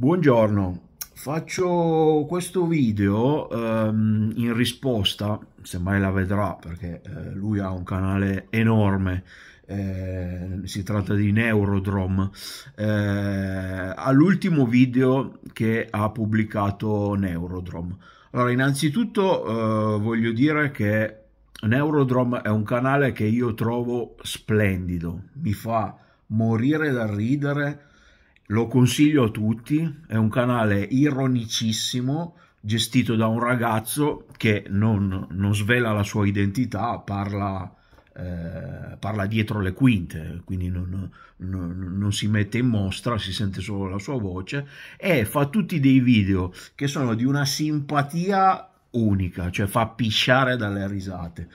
Buongiorno, faccio questo video ehm, in risposta, se mai la vedrà perché eh, lui ha un canale enorme, eh, si tratta di Neurodrom, eh, all'ultimo video che ha pubblicato Neurodrom. Allora, innanzitutto eh, voglio dire che Neurodrom è un canale che io trovo splendido, mi fa morire dal ridere lo consiglio a tutti, è un canale ironicissimo gestito da un ragazzo che non, non svela la sua identità, parla, eh, parla dietro le quinte, quindi non, non, non, si mette in mostra, si sente solo la sua voce e fa tutti dei video che sono di una simpatia unica, cioè fa pisciare dalle risate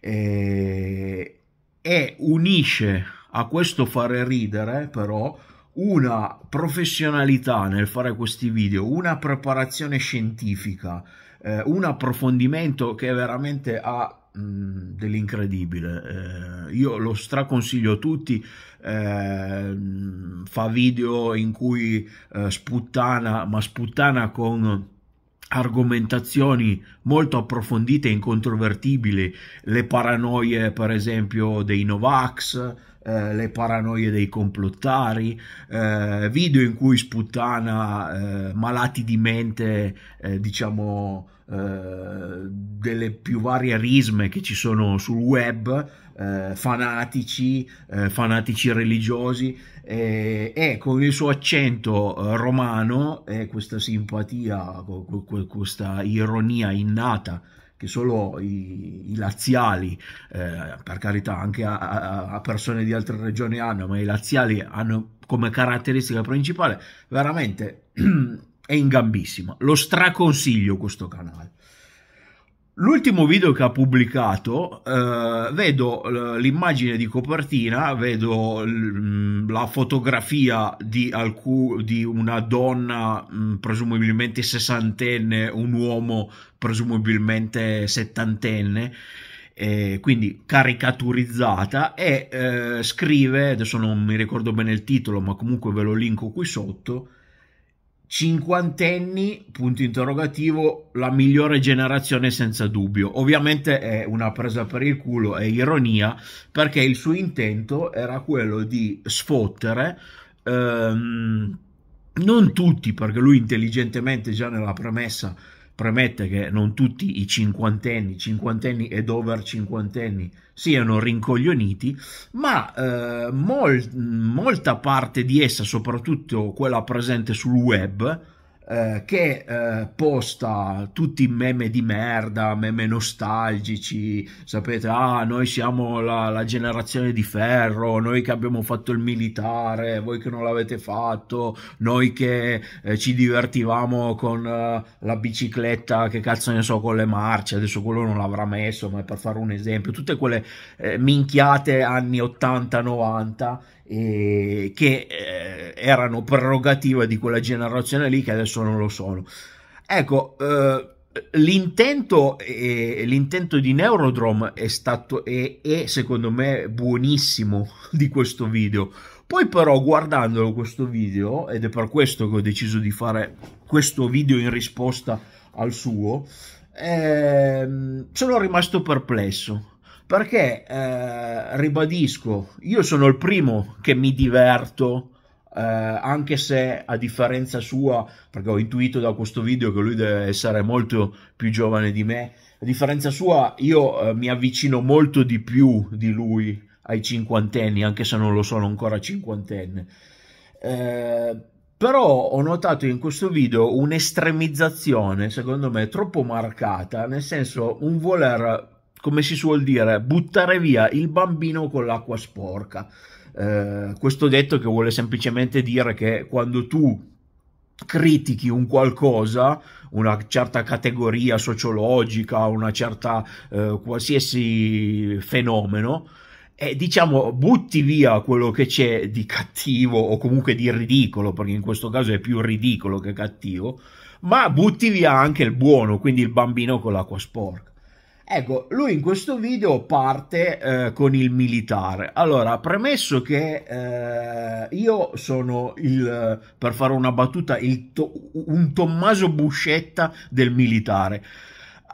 e, e unisce a questo fare ridere però una professionalità nel fare questi video, una preparazione scientifica, eh, un approfondimento che veramente ha mm, dell'incredibile eh, io lo straconsiglio a tutti eh, fa video in cui eh, sputtana ma sputtana con argomentazioni molto approfondite e incontrovertibili, le paranoie per esempio dei Novax, eh, le paranoie dei complottari, eh, video in cui sputtana eh, malati di mente, eh, diciamo, eh, delle più varie risme che ci sono sul web, eh, fanatici, eh, fanatici religiosi, e con il suo accento eh, romano e questa simpatia, questa ironia innata che solo i, i laziali, eh, per carità anche a, a persone di altre regioni hanno, ma i laziali hanno come caratteristica principale, veramente è in gambissima, lo straconsiglio questo canale. L'ultimo video che ha pubblicato, eh, vedo l'immagine di copertina, vedo mm, la fotografia di, di una donna mh, mm, presumibilmente sessantenne, un uomo presumibilmente settantenne, eh, quindi caricaturizzata e eh, scrive, adesso non mi ricordo bene il titolo, ma comunque ve lo linko qui sotto, cinquantenni, punto interrogativo, la migliore generazione senza dubbio. Ovviamente è una presa per il culo, è ironia, perché il suo intento era quello di sfottere. Ehm, non tutti, perché lui intelligentemente già nella premessa premette che non tutti i cinquantenni, cinquantenni ed over cinquantenni siano rincoglioniti, ma eh, mol molta parte di essa, soprattutto quella presente sul web, eh, che eh, posta tutti i meme di merda, meme nostalgici, sapete, ah, noi siamo la, la, generazione di ferro, noi che abbiamo fatto il militare, voi che non l'avete fatto, noi che eh, ci divertivamo con eh, la bicicletta, che cazzo ne so, con le marce, adesso quello non l'avrà messo, ma per fare un esempio, tutte quelle eh, minchiate anni 80-90 eh, che eh, erano prerogativa di quella generazione lì che adesso non lo sono. Ecco, eh, l'intento, eh, l'intento, di Neurodrome è stato è, è secondo me buonissimo di questo video. Poi però guardandolo questo video, ed è per questo che ho deciso di fare questo video in risposta al suo, ehm, sono rimasto perplesso perché eh, ribadisco, io sono il primo che mi diverto, eh, anche se a differenza sua, perché ho intuito da questo video che lui deve essere molto più giovane di me, a differenza sua io eh, mi avvicino molto di più di lui ai cinquantenni, anche se non lo sono ancora cinquantenne. Eh, però ho notato in questo video un'estremizzazione, secondo me, troppo marcata, nel senso un voler come si suol dire, buttare via il bambino con l'acqua sporca. Eh, questo detto che vuole semplicemente dire che quando tu critichi un qualcosa, una certa categoria sociologica, una certa eh, qualsiasi fenomeno, e eh, diciamo butti via quello che c'è di cattivo o comunque di ridicolo, perché in questo caso è più ridicolo che cattivo, ma butti via anche il buono, quindi il bambino con l'acqua sporca. Ecco, lui in questo video parte eh, con il militare. Allora, premesso che eh, io sono il, per fare una battuta, to- un Tommaso Buscetta del militare.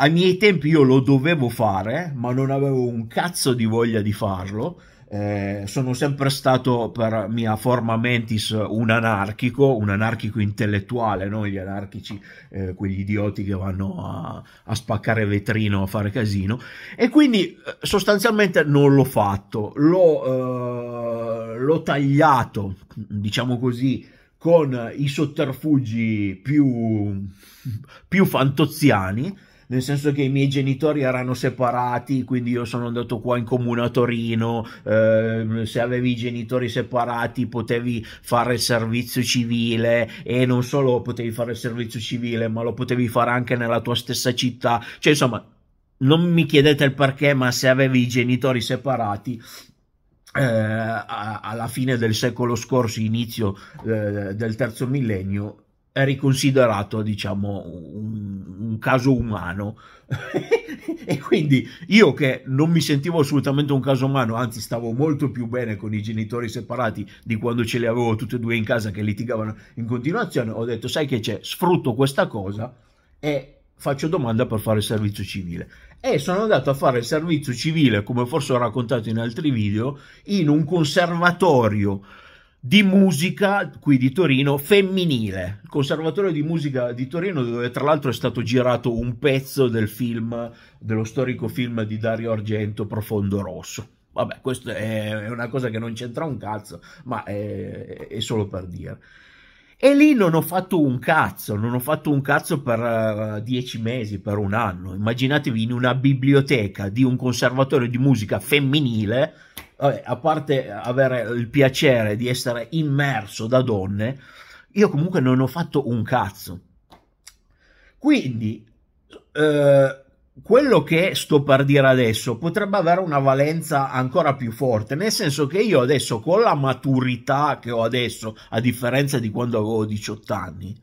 Ai miei tempi io lo dovevo fare, ma non avevo un cazzo di voglia di farlo. Eh, sono sempre stato per mia forma mentis un anarchico, un anarchico intellettuale, non gli anarchici, eh, quegli idioti che vanno a, a spaccare vetrino, a fare casino, e quindi eh, sostanzialmente non l'ho fatto, l'ho, eh, l'ho tagliato, diciamo così, con i sotterfugi più, più fantoziani nel senso che i miei genitori erano separati, quindi io sono andato qua in comune a Torino, eh, se avevi i genitori separati potevi fare il servizio civile e non solo potevi fare il servizio civile, ma lo potevi fare anche nella tua stessa città, cioè insomma, non mi chiedete il perché, ma se avevi i genitori separati eh, alla fine del secolo scorso, inizio eh, del terzo millennio, è riconsiderato, diciamo, un, un caso umano. e quindi io che non mi sentivo assolutamente un caso umano, anzi stavo molto più bene con i genitori separati di quando ce li avevo tutti e due in casa che litigavano in continuazione, ho detto sai che c'è, sfrutto questa cosa e faccio domanda per fare il servizio civile e sono andato a fare il servizio civile, come forse ho raccontato in altri video, in un conservatorio di musica qui di Torino femminile, il Conservatorio di Musica di Torino dove tra l'altro è stato girato un pezzo del film, dello storico film di Dario Argento Profondo Rosso. Vabbè, questa è una cosa che non c'entra un cazzo, ma è, è solo per dire. E lì non ho fatto un cazzo, non ho fatto un cazzo per eh, dieci mesi, per un anno. Immaginatevi in una biblioteca di un conservatorio di musica femminile Vabbè, a parte avere il piacere di essere immerso da donne, io comunque non ho fatto un cazzo. Quindi, eh, quello che sto per dire adesso potrebbe avere una valenza ancora più forte, nel senso che io adesso con la maturità che ho adesso, a differenza di quando avevo 18 anni,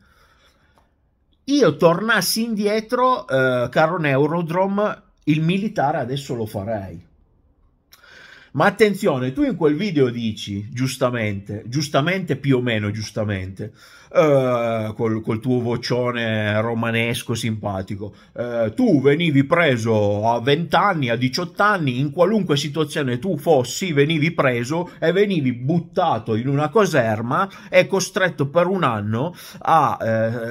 io tornassi indietro, eh, caro Neurodrom, il militare adesso lo farei. Ma attenzione, tu in quel video dici, giustamente, giustamente più o meno giustamente, uh, col, col, tuo vocione romanesco simpatico, uh, tu venivi preso a 20 anni, a 18 anni, in qualunque situazione tu fossi, venivi preso e venivi buttato in una caserma e costretto per un anno a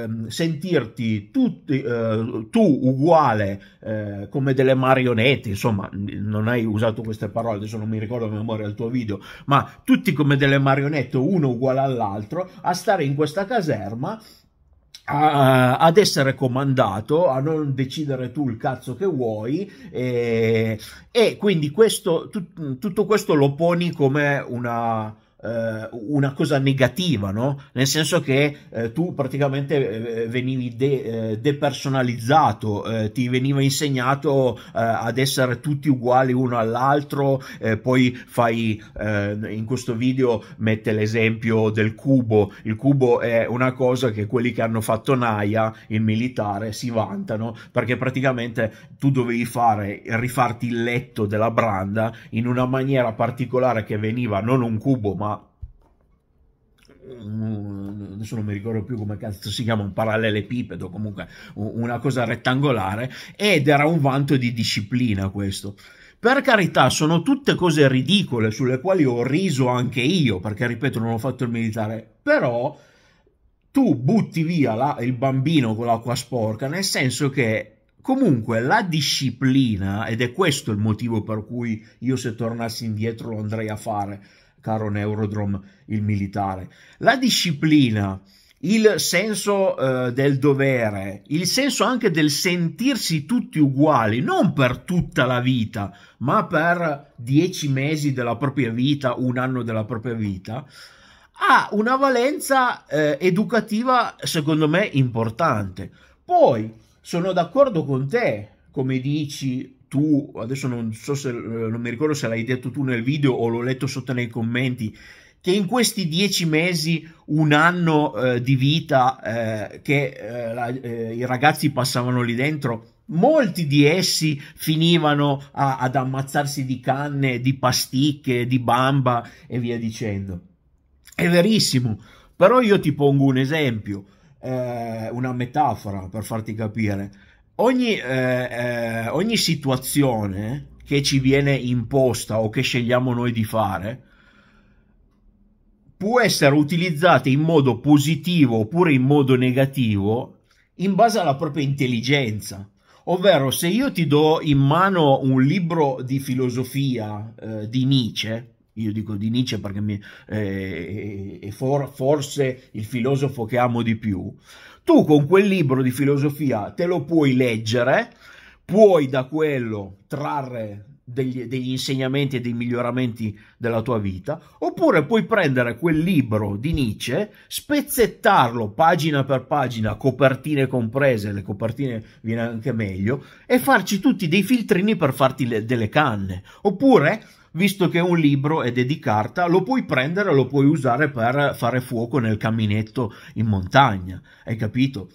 uh, sentirti tutti, eh, tu uguale come delle marionette, insomma, non hai usato queste parole, adesso non mi mi ricordo a memoria il tuo video, ma tutti come delle marionette, uno uguale all'altro, a stare in questa caserma a, ad essere comandato, a non decidere tu il cazzo che vuoi e, e quindi questo, tu, tutto questo lo poni come una, eh, una cosa negativa, no? Nel senso che eh, tu praticamente eh, eh, venivi de- eh, depersonalizzato, ti veniva insegnato ad essere tutti uguali uno all'altro, poi fai in questo video mette l'esempio del cubo, il cubo è una cosa che quelli che hanno fatto Naya, il militare, si vantano perché praticamente tu dovevi fare, rifarti il letto della branda in una maniera particolare che veniva non un cubo ma Mm, adesso non mi ricordo più come cazzo si chiama, un parallelepipedo, comunque una cosa rettangolare, ed era un vanto di disciplina questo. Per carità, sono tutte cose ridicole sulle quali ho riso anche io, perché ripeto, non ho fatto il militare, però tu butti via la, il bambino con l'acqua sporca, nel senso che Comunque la disciplina, ed è questo il motivo per cui io se tornassi indietro lo andrei a fare, caro Neurodrom, il militare. La disciplina, il senso eh, del dovere, il senso anche del sentirsi tutti uguali, non per tutta la vita, ma per dieci mesi della propria vita, un anno della propria vita, ha una valenza eh, educativa secondo me importante. Poi sono d'accordo con te, come dici, tu, adesso non so se eh, non mi ricordo se l'hai detto tu nel video o l'ho letto sotto nei commenti, che in questi dieci mesi, un anno eh, di vita eh, che eh, la, eh, i ragazzi passavano lì dentro, molti di essi finivano a, ad ammazzarsi di canne, di pasticche, di bamba e via dicendo. È verissimo, però io ti pongo un esempio, eh, una metafora per farti capire ogni, eh, eh, ogni situazione che ci viene imposta o che scegliamo noi di fare può essere utilizzata in modo positivo oppure in modo negativo in base alla propria intelligenza. Ovvero, se io ti do in mano un libro di filosofia eh, di Nietzsche, io dico di Nietzsche perché mi, eh, è for, forse il filosofo che amo di più, tu con quel libro di filosofia te lo puoi leggere, puoi da quello trarre degli, degli, insegnamenti e dei miglioramenti della tua vita, oppure puoi prendere quel libro di Nietzsche, spezzettarlo pagina per pagina, copertine comprese, le copertine viene anche meglio, e farci tutti dei filtrini per farti le, delle canne, oppure visto che è un libro ed è di carta, lo puoi prendere, e lo puoi usare per fare fuoco nel camminetto in montagna, hai capito?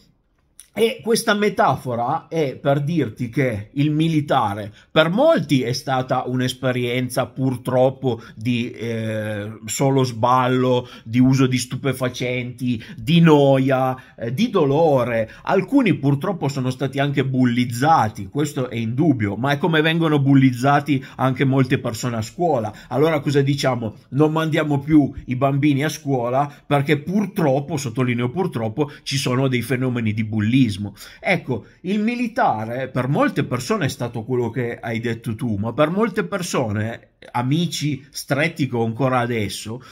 E questa metafora è per dirti che il militare per molti è stata un'esperienza purtroppo di eh, solo sballo, di uso di stupefacenti, di noia, eh, di dolore. Alcuni purtroppo sono stati anche bullizzati, questo è indubbio, ma è come vengono bullizzati anche molte persone a scuola. Allora cosa diciamo? Non mandiamo più i bambini a scuola perché purtroppo, sottolineo purtroppo, ci sono dei fenomeni di bullismo attivismo. Ecco, il militare per molte persone è stato quello che hai detto tu, ma per molte persone, amici stretti che ho ancora adesso,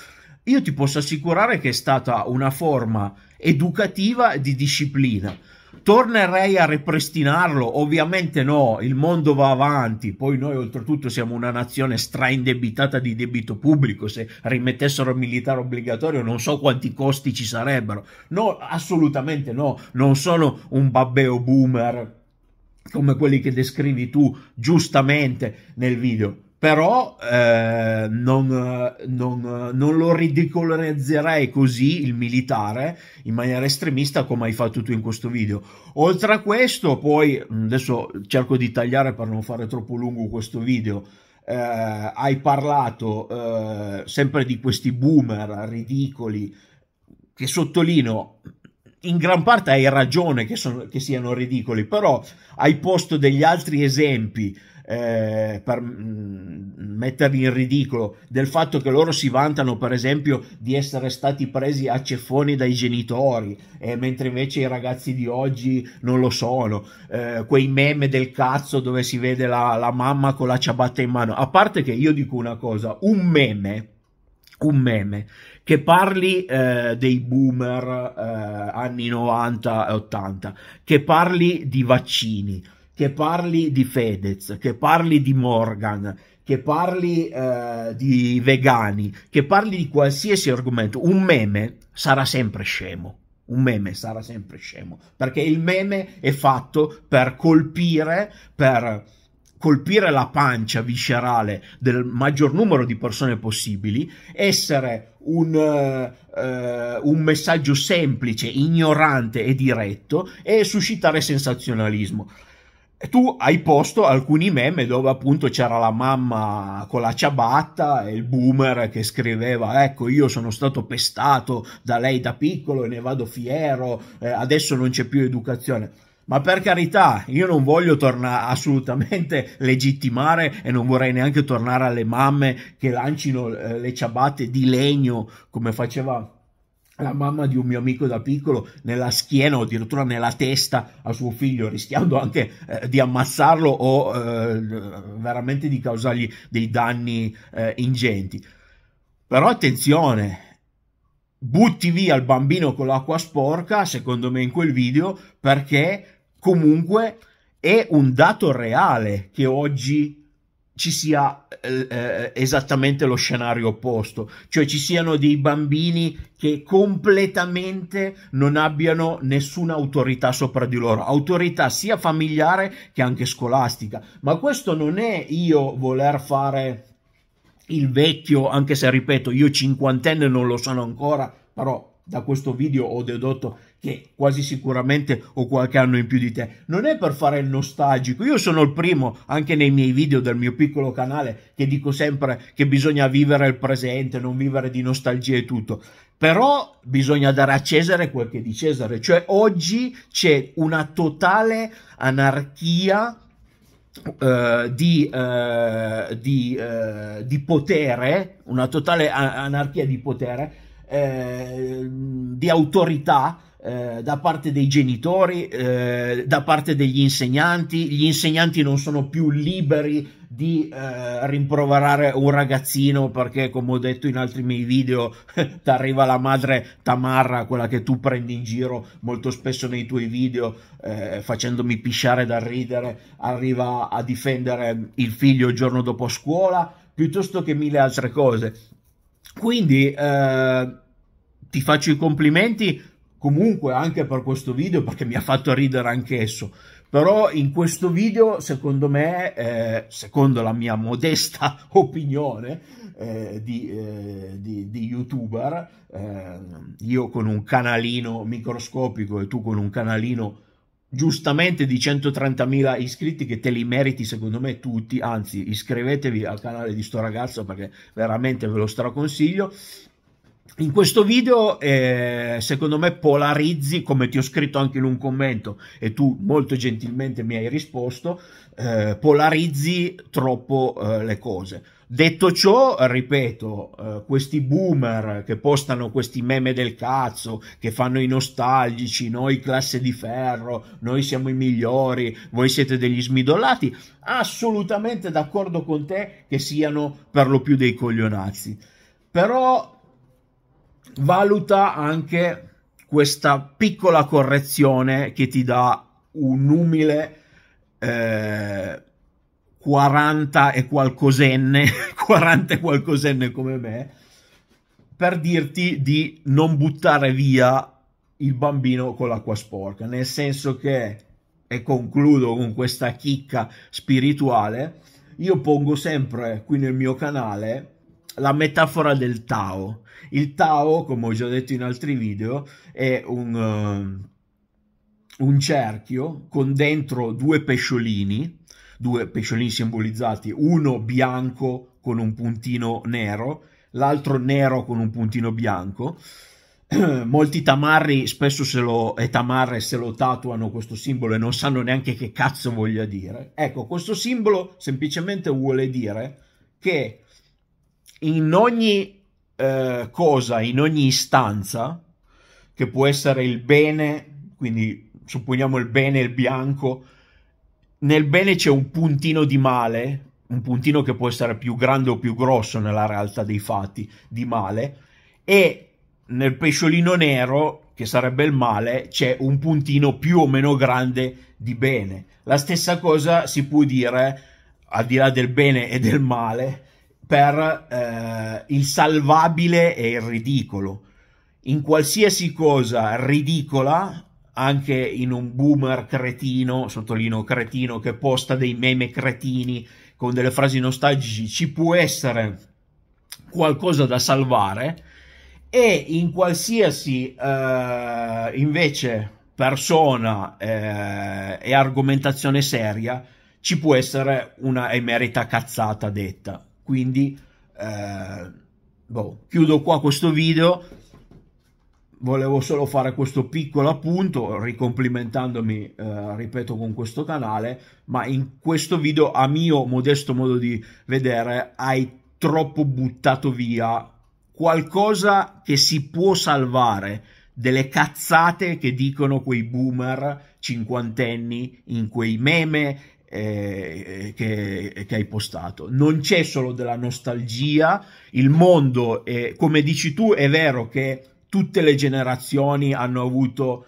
io ti posso assicurare che è stata una forma educativa di disciplina Tornerei a ripristinarlo? Ovviamente no, il mondo va avanti, poi noi oltretutto siamo una nazione straindebitata di debito pubblico, se rimettessero il militare obbligatorio non so quanti costi ci sarebbero. No, assolutamente no, non sono un babbeo boomer come quelli che descrivi tu giustamente nel video però eh, non, non, non, lo ridicolizzerei così il militare in maniera estremista come hai fatto tu in questo video. Oltre a questo, poi adesso cerco di tagliare per non fare troppo lungo questo video. Eh, hai parlato eh, sempre di questi boomer ridicoli che sottolineo in gran parte hai ragione che, sono, che siano ridicoli, però hai posto degli altri esempi eh, per mm, metterli in ridicolo del fatto che loro si vantano per esempio di essere stati presi a ceffoni dai genitori eh, mentre invece i ragazzi di oggi non lo sono eh, quei meme del cazzo dove si vede la, la mamma con la ciabatta in mano a parte che io dico una cosa un meme un meme che parli eh, dei boomer eh, anni 90 e 80, che parli di vaccini, che parli di Fedez, che parli di Morgan, che parli eh, di vegani, che parli di qualsiasi argomento, un meme sarà sempre scemo. Un meme sarà sempre scemo, perché il meme è fatto per colpire, per colpire la pancia viscerale del maggior numero di persone possibili, essere un, uh, un, messaggio semplice, ignorante e diretto e suscitare sensazionalismo. E tu hai posto alcuni meme dove appunto c'era la mamma con la ciabatta e il boomer che scriveva ecco io sono stato pestato da lei da piccolo e ne vado fiero, eh, adesso non c'è più educazione. Ma per carità, io non voglio tornare assolutamente legittimare e non vorrei neanche tornare alle mamme che lancino eh, le ciabatte di legno come faceva la mamma di un mio amico da piccolo nella schiena o addirittura nella testa a suo figlio, rischiando anche eh, di ammazzarlo o eh, veramente di causargli dei danni eh, ingenti. Però attenzione, butti via il bambino con l'acqua sporca, secondo me in quel video, perché comunque è un dato reale che oggi ci sia eh, eh, esattamente lo scenario opposto, cioè ci siano dei bambini che completamente non abbiano nessuna autorità sopra di loro, autorità sia familiare che anche scolastica. Ma questo non è io voler fare il vecchio, anche se ripeto, io cinquantenne non lo sono ancora, però da questo video ho dedotto che quasi sicuramente ho qualche anno in più di te. Non è per fare il nostalgico, io sono il primo, anche nei miei video del mio piccolo canale, che dico sempre che bisogna vivere il presente, non vivere di nostalgia e tutto. Però bisogna dare a Cesare quel che è di Cesare, cioè oggi c'è una totale anarchia Uh, di, uh, di, uh, di, potere, una totale anarchia di potere, di autorità eh, da parte dei genitori, eh, da parte degli insegnanti. Gli insegnanti non sono più liberi di eh, rimproverare un ragazzino perché, come ho detto in altri miei video, ti arriva la madre Tamarra, quella che tu prendi in giro molto spesso nei tuoi video, eh, facendomi pisciare dal ridere, arriva a difendere il figlio il giorno dopo scuola, piuttosto che mille altre cose. Quindi eh, ti faccio i complimenti comunque anche per questo video perché mi ha fatto ridere anch'esso però in questo video secondo me eh, secondo la mia modesta opinione eh, di, eh, di, di, youtuber eh, io con un canalino microscopico e tu con un canalino giustamente di 130.000 iscritti che te li meriti secondo me tutti anzi iscrivetevi al canale di sto ragazzo perché veramente ve lo straconsiglio in questo video, eh, secondo me, polarizzi, come ti ho scritto anche in un commento e tu molto gentilmente mi hai risposto, eh, polarizzi troppo eh, le cose. Detto ciò, ripeto, eh, questi boomer che postano questi meme del cazzo, che fanno i nostalgici, noi classe di ferro, noi siamo i migliori, voi siete degli smidollati, assolutamente d'accordo con te che siano per lo più dei coglionazzi. Però valuta anche questa piccola correzione che ti dà un umile eh, 40 e qualcosenne, 40 e qualcosenne come me, per dirti di non buttare via il bambino con l'acqua sporca, nel senso che, e concludo con questa chicca spirituale, io pongo sempre qui nel mio canale la metafora del Tao. Il Tao, come ho già detto in altri video, è un, uh, un cerchio con dentro due pesciolini, due pesciolini simbolizzati, uno bianco con un puntino nero, l'altro nero con un puntino bianco. Molti tamarri spesso se lo, e tamarre se lo tatuano questo simbolo e non sanno neanche che cazzo voglia dire. Ecco, questo simbolo semplicemente vuole dire che in ogni eh, cosa, in ogni istanza, che può essere il bene, quindi supponiamo il bene e il bianco, nel bene c'è un puntino di male, un puntino che può essere più grande o più grosso nella realtà dei fatti di male, e nel pesciolino nero, che sarebbe il male, c'è un puntino più o meno grande di bene. La stessa cosa si può dire, al di là del bene e del male, per eh, il salvabile e il ridicolo. In qualsiasi cosa ridicola, anche in un boomer cretino, sottolineo cretino, che posta dei meme cretini con delle frasi nostalgici, ci può essere qualcosa da salvare e in qualsiasi eh, invece persona eh, e argomentazione seria ci può essere una emerita cazzata detta quindi eh, boh, chiudo qua questo video. Volevo solo fare questo piccolo appunto, ricomplimentandomi, eh, ripeto, con questo canale, ma in questo video, a mio modesto modo di vedere, hai troppo buttato via qualcosa che si può salvare delle cazzate che dicono quei boomer cinquantenni in quei meme eh, che, che, hai postato. Non c'è solo della nostalgia, il mondo, è, come dici tu, è vero che tutte le generazioni hanno avuto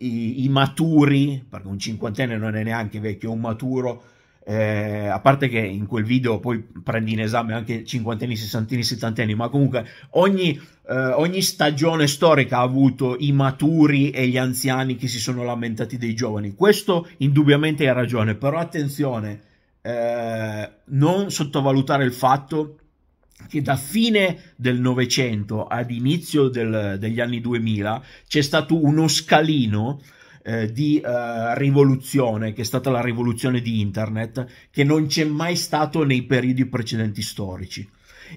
i, i maturi, perché un cinquantenne non è neanche vecchio, è un maturo eh, a parte che in quel video poi prendi in esame anche cinquantenni, sessantenni, settantenni, ma comunque ogni, eh, ogni, stagione storica ha avuto i maturi e gli anziani che si sono lamentati dei giovani. Questo indubbiamente ha ragione, però attenzione, eh, non sottovalutare il fatto che da fine del Novecento ad inizio del, degli anni 2000 c'è stato uno scalino eh, di eh, rivoluzione, che è stata la rivoluzione di Internet, che non c'è mai stato nei periodi precedenti storici.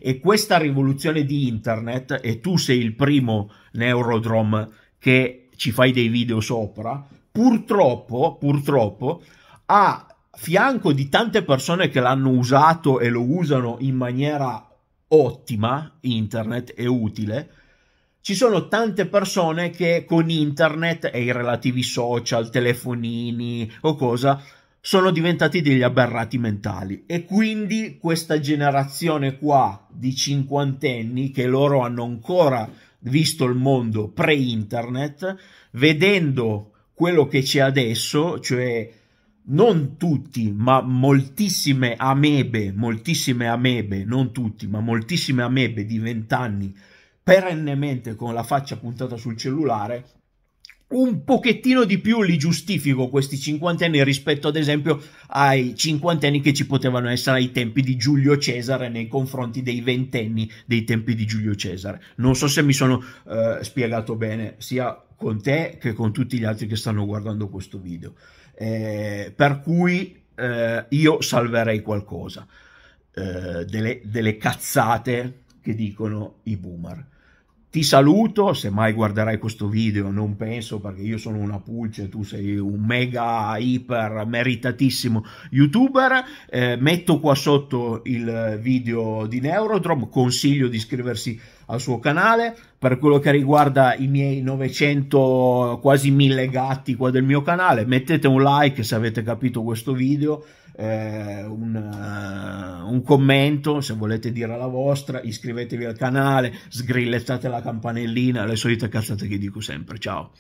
E questa rivoluzione di Internet, e tu sei il primo neurodrom che ci fai dei video sopra, purtroppo, purtroppo, a fianco di tante persone che l'hanno usato e lo usano in maniera ottima, internet è utile, ci sono tante persone che con internet e i relativi social, telefonini o cosa, sono diventati degli aberrati mentali e quindi questa generazione qua di cinquantenni che loro hanno ancora visto il mondo pre-internet, vedendo quello che c'è adesso, cioè non tutti, ma moltissime amebe, moltissime amebe, non tutti, ma moltissime amebe di vent'anni perennemente con la faccia puntata sul cellulare, un pochettino di più li giustifico questi cinquantenni rispetto ad esempio ai cinquantenni che ci potevano essere ai tempi di Giulio Cesare nei confronti dei ventenni dei tempi di Giulio Cesare. Non so se mi sono eh, spiegato bene sia con te che con tutti gli altri che stanno guardando questo video. Eh, per cui eh, io salverei qualcosa, eh, delle, delle cazzate che dicono i boomer ti saluto, se mai guarderai questo video non penso perché io sono una pulce, tu sei un mega iper meritatissimo youtuber, eh, metto qua sotto il video di Neurodrom, consiglio di iscriversi al suo canale, per quello che riguarda i miei 900 quasi 1000 gatti qua del mio canale, mettete un like se avete capito questo video eh, un, uh, un, commento, se volete dire la vostra, iscrivetevi al canale, sgrillettate la campanellina, le solite cazzate che dico sempre. Ciao!